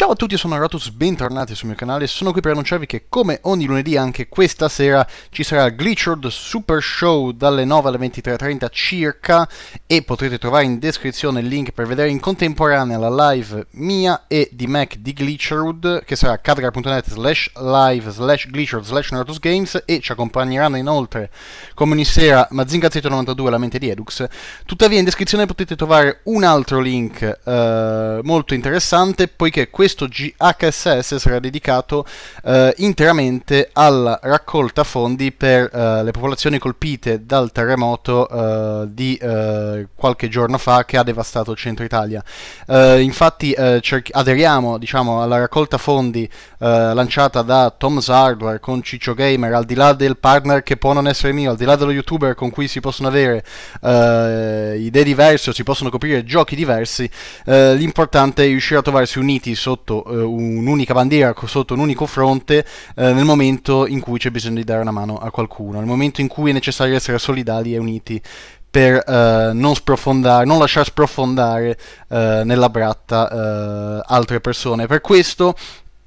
Ciao a tutti, sono Rotus, bentornati sul mio canale. Sono qui per annunciarvi che come ogni lunedì anche questa sera ci sarà il Glitchard Super Show dalle 9 alle 23.30 circa e potrete trovare in descrizione il link per vedere in contemporanea la live mia e di Mac di Glitch Glitchard che sarà cadgar.net slash live slash glitchard slash Games e ci accompagneranno inoltre come ogni sera Mazingazetto92 la mente di Edux. Tuttavia in descrizione potete trovare un altro link eh, molto interessante poiché questo questo GHSS sarà dedicato eh, interamente alla raccolta fondi per eh, le popolazioni colpite dal terremoto eh, di eh, qualche giorno fa che ha devastato il centro Italia. Eh, infatti aderiamo diciamo, alla raccolta fondi lanciata da Tom's Hardware con Ciccio Gamer, al di là del partner che può non essere mio, al di là dello youtuber con cui si possono avere idee diverse o si possono coprire giochi diversi, l'importante è riuscire a trovarsi uniti sotto sotto eh, un'unica bandiera, sotto un unico fronte, eh, nel momento in cui c'è bisogno di dare una mano a qualcuno, nel momento in cui è necessario essere solidali e uniti per eh, non, non lasciare sprofondare eh, nella bratta eh, altre persone. Per questo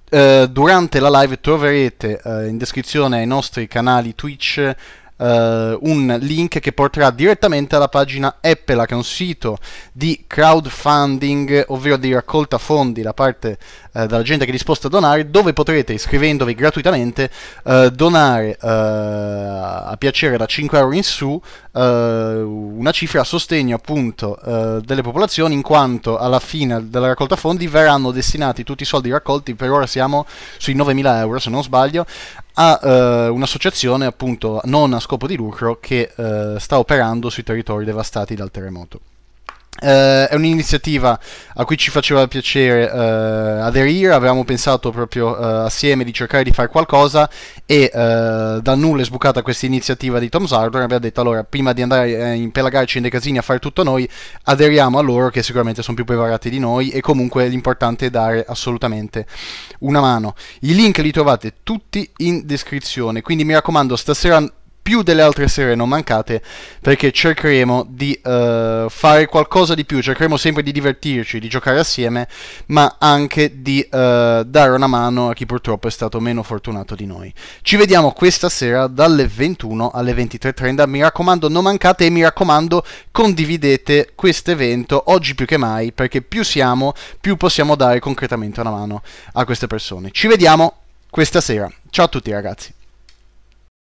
eh, durante la live troverete in descrizione ai nostri canali Twitch uh, un link che porterà direttamente alla pagina Appela, che è un sito di crowdfunding, ovvero di raccolta fondi da parte uh, della gente che è disposta a donare, dove potrete, iscrivendovi gratuitamente, uh, donare a piacere da 5 euro in su una cifra a sostegno appunto delle popolazioni, in quanto alla fine della raccolta fondi verranno destinati tutti i soldi raccolti, per ora siamo sui 9.000 euro se non sbaglio, a eh, un'associazione appunto non a scopo di lucro che eh, sta operando sui territori devastati dal terremoto. Uh, è un'iniziativa a cui ci faceva piacere uh, aderire, avevamo pensato proprio uh, assieme di cercare di fare qualcosa e dal nulla è sbucata questa iniziativa di Tom Sardor, abbiamo detto allora prima di andare a impelagarci in dei casini a fare tutto noi, aderiamo a loro che sicuramente sono più preparati di noi e comunque l'importante è dare assolutamente una mano. I link li trovate tutti in descrizione, quindi mi raccomando stasera più delle altre serie non mancate perché cercheremo di uh, fare qualcosa di più, cercheremo sempre di divertirci, di giocare assieme, ma anche di uh, dare una mano a chi purtroppo è stato meno fortunato di noi. Ci vediamo questa sera dalle 21 alle 23.30, mi raccomando non mancate e mi raccomando condividete questo evento oggi più che mai perché più siamo, più possiamo dare concretamente una mano a queste persone. Ci vediamo questa sera, ciao a tutti ragazzi.